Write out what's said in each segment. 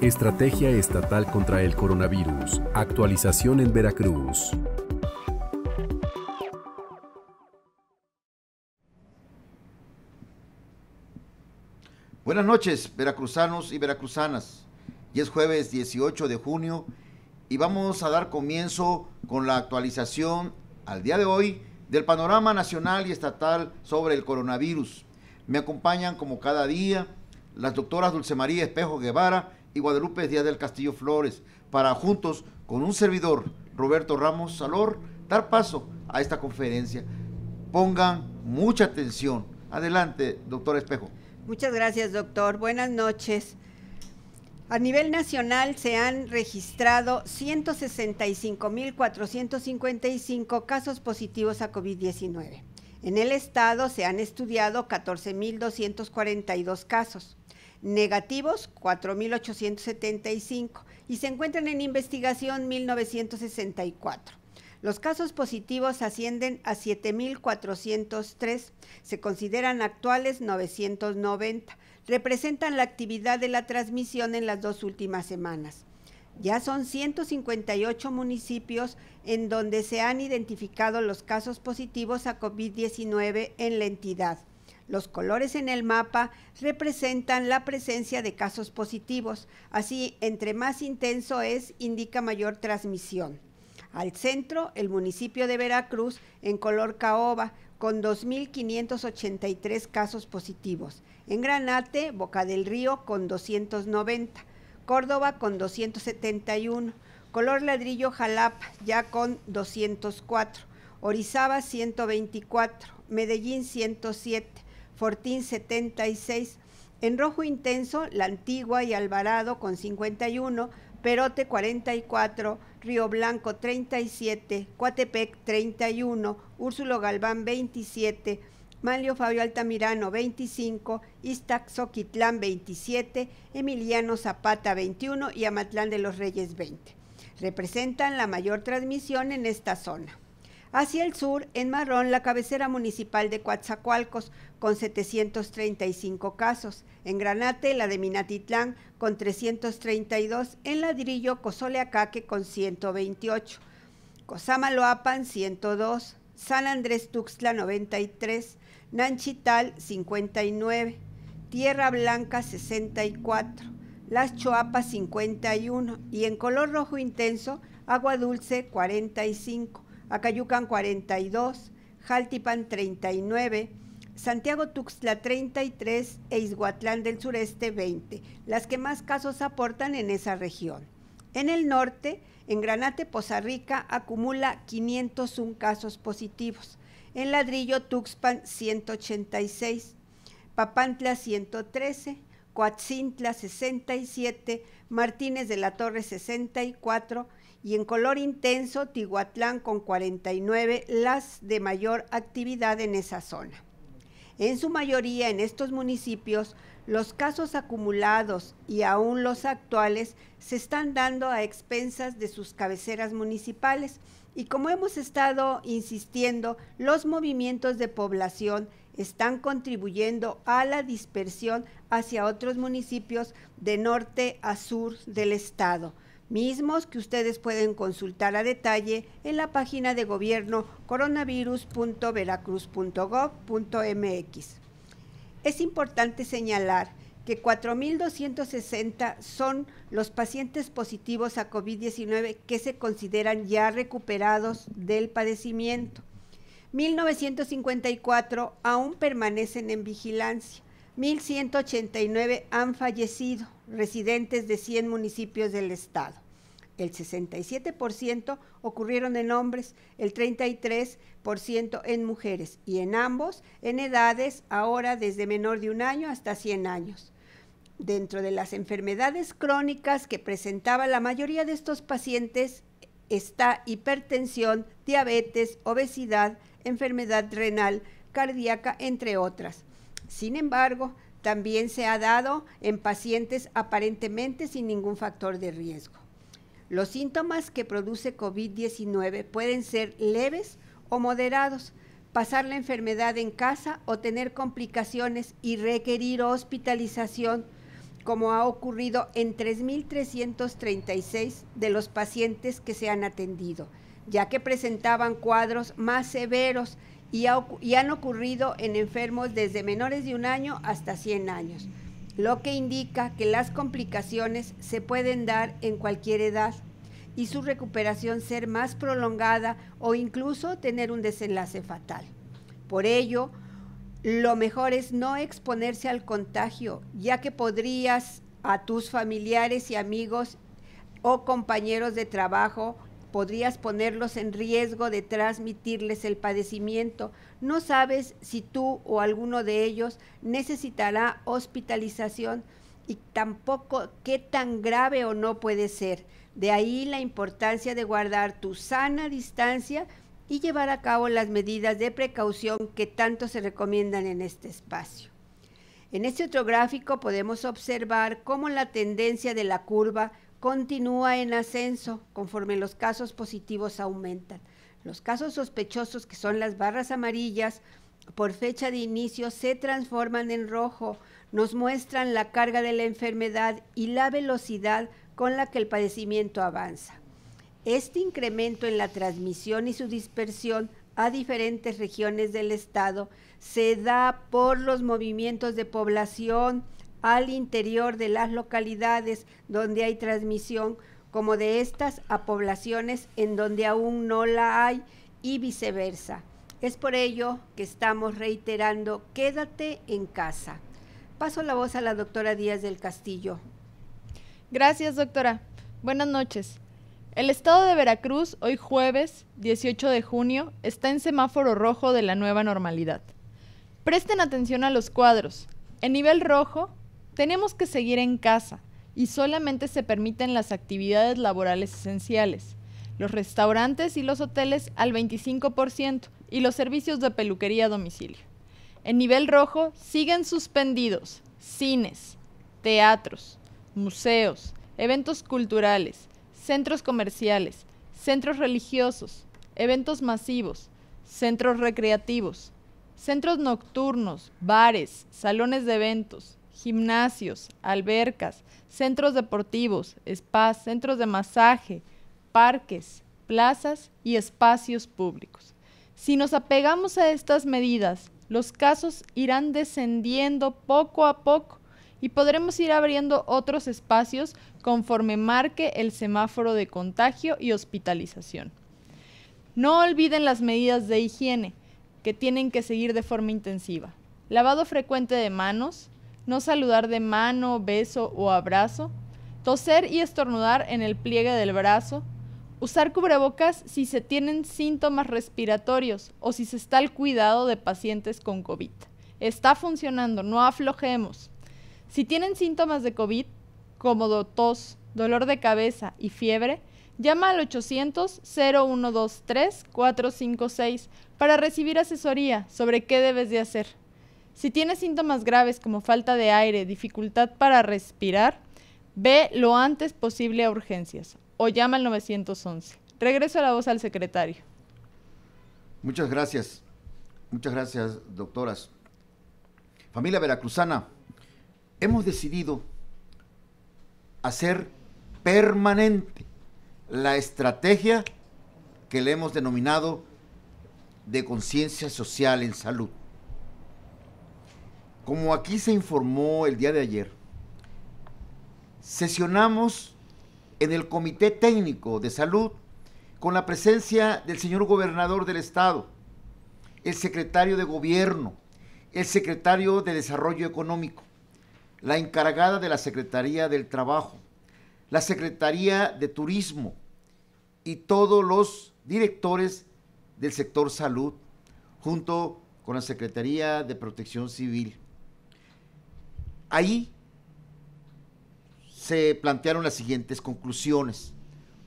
Estrategia Estatal contra el Coronavirus. Actualización en Veracruz. Buenas noches, veracruzanos y veracruzanas. Y es jueves 18 de junio y vamos a dar comienzo con la actualización al día de hoy del panorama nacional y estatal sobre el coronavirus. Me acompañan como cada día las doctoras Dulce María Espejo Guevara y Guadalupe Díaz del Castillo Flores para juntos con un servidor, Roberto Ramos Salor, dar paso a esta conferencia. Pongan mucha atención. Adelante, doctor Espejo. Muchas gracias, doctor. Buenas noches. A nivel nacional se han registrado 165.455 casos positivos a COVID-19. En el estado se han estudiado 14.242 casos, negativos 4.875 y se encuentran en investigación 1.964. Los casos positivos ascienden a 7.403. Se consideran actuales 990. Representan la actividad de la transmisión en las dos últimas semanas. Ya son 158 municipios en donde se han identificado los casos positivos a COVID-19 en la entidad. Los colores en el mapa representan la presencia de casos positivos, así entre más intenso es, indica mayor transmisión. Al centro, el municipio de Veracruz en color caoba, con 2.583 casos positivos. En Granate, Boca del Río con 290. Córdoba con 271. Color ladrillo Jalapa ya con 204. Orizaba 124. Medellín 107. Fortín 76. En rojo intenso, La Antigua y Alvarado con 51. Perote 44. Río Blanco 37, Coatepec 31, Úrsulo Galván 27, Manlio Fabio Altamirano 25, Iztaxoquitlán 27, Emiliano Zapata 21 y Amatlán de los Reyes 20. Representan la mayor transmisión en esta zona. Hacia el sur, en Marrón, la cabecera municipal de Coatzacoalcos, con 735 casos. En Granate, la de Minatitlán, con 332. En Ladrillo, Cozoleacaque, con 128. Loapan 102. San Andrés Tuxtla, 93. Nanchital, 59. Tierra Blanca, 64. Las Choapas, 51. Y en color rojo intenso, Agua Dulce, 45. Acayucan 42, Jaltipan 39, Santiago Tuxtla 33 e Izhuatlán del Sureste 20, las que más casos aportan en esa región. En el norte, en Granate, Poza Rica, acumula 501 casos positivos. En Ladrillo, Tuxpan 186, Papantla 113, Coatzintla 67, Martínez de la Torre 64, y en color intenso Tihuatlán con 49, las de mayor actividad en esa zona. En su mayoría en estos municipios, los casos acumulados y aún los actuales se están dando a expensas de sus cabeceras municipales y como hemos estado insistiendo, los movimientos de población están contribuyendo a la dispersión hacia otros municipios de norte a sur del estado mismos que ustedes pueden consultar a detalle en la página de gobierno coronavirus.veracruz.gov.mx. Es importante señalar que 4.260 son los pacientes positivos a COVID-19 que se consideran ya recuperados del padecimiento. 1.954 aún permanecen en vigilancia. 1.189 han fallecido residentes de 100 municipios del estado. El 67% ocurrieron en hombres, el 33% en mujeres y en ambos en edades ahora desde menor de un año hasta 100 años. Dentro de las enfermedades crónicas que presentaba la mayoría de estos pacientes está hipertensión, diabetes, obesidad, enfermedad renal, cardíaca, entre otras. Sin embargo, también se ha dado en pacientes aparentemente sin ningún factor de riesgo. Los síntomas que produce COVID-19 pueden ser leves o moderados, pasar la enfermedad en casa o tener complicaciones y requerir hospitalización, como ha ocurrido en 3.336 de los pacientes que se han atendido, ya que presentaban cuadros más severos y, han ocurrido en enfermos desde menores de un año hasta 100 años, lo que indica que las complicaciones se pueden dar en cualquier edad y su recuperación ser más prolongada o incluso tener un desenlace fatal. Por ello, lo mejor es no exponerse al contagio, ya que podrías a tus familiares y amigos o compañeros de trabajo podrías ponerlos en riesgo de transmitirles el padecimiento. No sabes si tú o alguno de ellos necesitará hospitalización y tampoco qué tan grave o no puede ser. De ahí la importancia de guardar tu sana distancia y llevar a cabo las medidas de precaución que tanto se recomiendan en este espacio. En este otro gráfico podemos observar cómo la tendencia de la curva continúa en ascenso conforme los casos positivos aumentan. Los casos sospechosos, que son las barras amarillas, por fecha de inicio se transforman en rojo, nos muestran la carga de la enfermedad y la velocidad con la que el padecimiento avanza. Este incremento en la transmisión y su dispersión a diferentes regiones del estado se da por los movimientos de población, al interior de las localidades donde hay transmisión, como de estas a poblaciones en donde aún no la hay y viceversa. Es por ello que estamos reiterando, quédate en casa. Paso la voz a la doctora Díaz del Castillo. Gracias, doctora. Buenas noches. El estado de Veracruz, hoy jueves 18 de junio, está en semáforo rojo de la nueva normalidad. Presten atención a los cuadros. En nivel rojo, tenemos que seguir en casa y solamente se permiten las actividades laborales esenciales, los restaurantes y los hoteles al 25% y los servicios de peluquería a domicilio. En nivel rojo siguen suspendidos cines, teatros, museos, eventos culturales, centros comerciales, centros religiosos, eventos masivos, centros recreativos, centros nocturnos, bares, salones de eventos, gimnasios, albercas, centros deportivos, spas, centros de masaje, parques, plazas y espacios públicos. Si nos apegamos a estas medidas, los casos irán descendiendo poco a poco y podremos ir abriendo otros espacios conforme marque el semáforo de contagio y hospitalización. No olviden las medidas de higiene que tienen que seguir de forma intensiva. Lavado frecuente de manos, no saludar de mano, beso o abrazo, toser y estornudar en el pliegue del brazo, usar cubrebocas si se tienen síntomas respiratorios o si se está al cuidado de pacientes con COVID. Está funcionando, no aflojemos. Si tienen síntomas de COVID, como tos, dolor de cabeza y fiebre, llama al 800-0123-456 para recibir asesoría sobre qué debes de hacer. Si tiene síntomas graves como falta de aire, dificultad para respirar, ve lo antes posible a urgencias o llama al 911. Regreso a la voz al secretario. Muchas gracias. Muchas gracias, doctoras. Familia veracruzana, hemos decidido hacer permanente la estrategia que le hemos denominado de conciencia social en salud. Como aquí se informó el día de ayer, sesionamos en el Comité Técnico de Salud con la presencia del señor gobernador del estado, el secretario de gobierno, el secretario de Desarrollo Económico, la encargada de la Secretaría del Trabajo, la Secretaría de Turismo y todos los directores del sector salud, junto con la Secretaría de Protección Civil. Ahí se plantearon las siguientes conclusiones.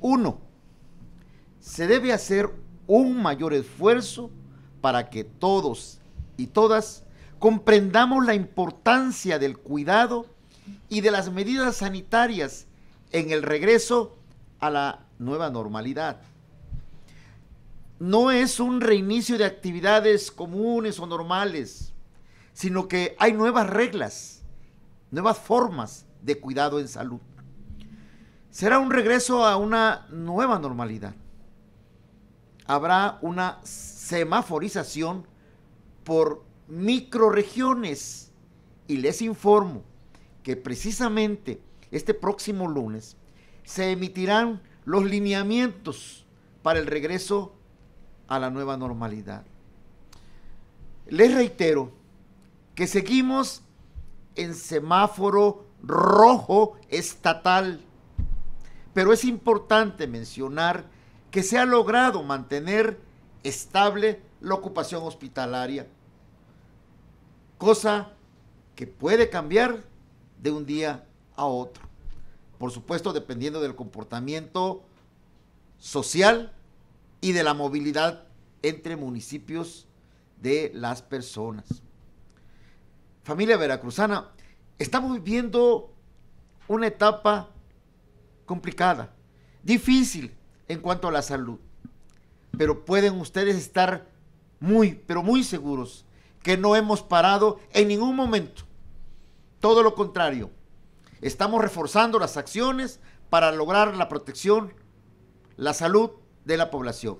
Uno, se debe hacer un mayor esfuerzo para que todos y todas comprendamos la importancia del cuidado y de las medidas sanitarias en el regreso a la nueva normalidad. No es un reinicio de actividades comunes o normales, sino que hay nuevas reglas nuevas formas de cuidado en salud. Será un regreso a una nueva normalidad. Habrá una semaforización por microregiones. Y les informo que precisamente este próximo lunes se emitirán los lineamientos para el regreso a la nueva normalidad. Les reitero que seguimos en semáforo rojo estatal. Pero es importante mencionar que se ha logrado mantener estable la ocupación hospitalaria, cosa que puede cambiar de un día a otro. Por supuesto, dependiendo del comportamiento social y de la movilidad entre municipios de las personas familia veracruzana, estamos viviendo una etapa complicada, difícil en cuanto a la salud. Pero pueden ustedes estar muy, pero muy seguros que no hemos parado en ningún momento. Todo lo contrario, estamos reforzando las acciones para lograr la protección, la salud de la población.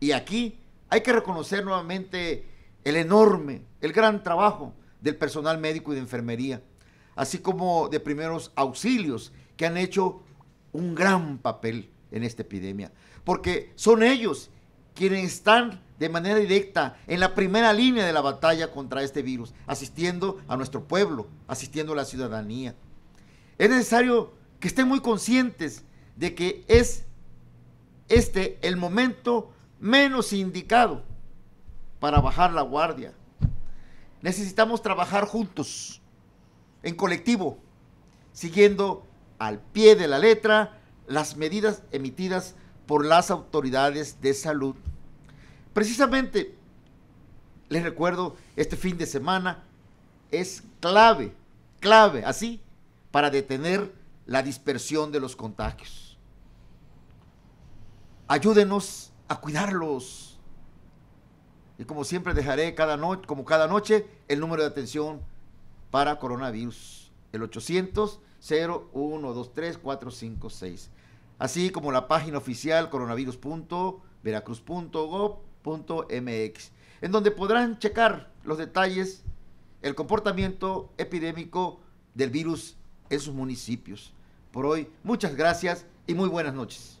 Y aquí hay que reconocer nuevamente el enorme, el gran trabajo del personal médico y de enfermería, así como de primeros auxilios que han hecho un gran papel en esta epidemia, porque son ellos quienes están de manera directa en la primera línea de la batalla contra este virus, asistiendo a nuestro pueblo, asistiendo a la ciudadanía. Es necesario que estén muy conscientes de que es este el momento menos indicado para bajar la guardia, Necesitamos trabajar juntos, en colectivo, siguiendo al pie de la letra las medidas emitidas por las autoridades de salud. Precisamente, les recuerdo, este fin de semana es clave, clave, así, para detener la dispersión de los contagios. Ayúdenos a cuidarlos, y como siempre dejaré cada noche, como cada noche, el número de atención para coronavirus, el 800 0123456 así como la página oficial coronavirus.veracruz.gov.mx, en donde podrán checar los detalles, el comportamiento epidémico del virus en sus municipios. Por hoy, muchas gracias y muy buenas noches.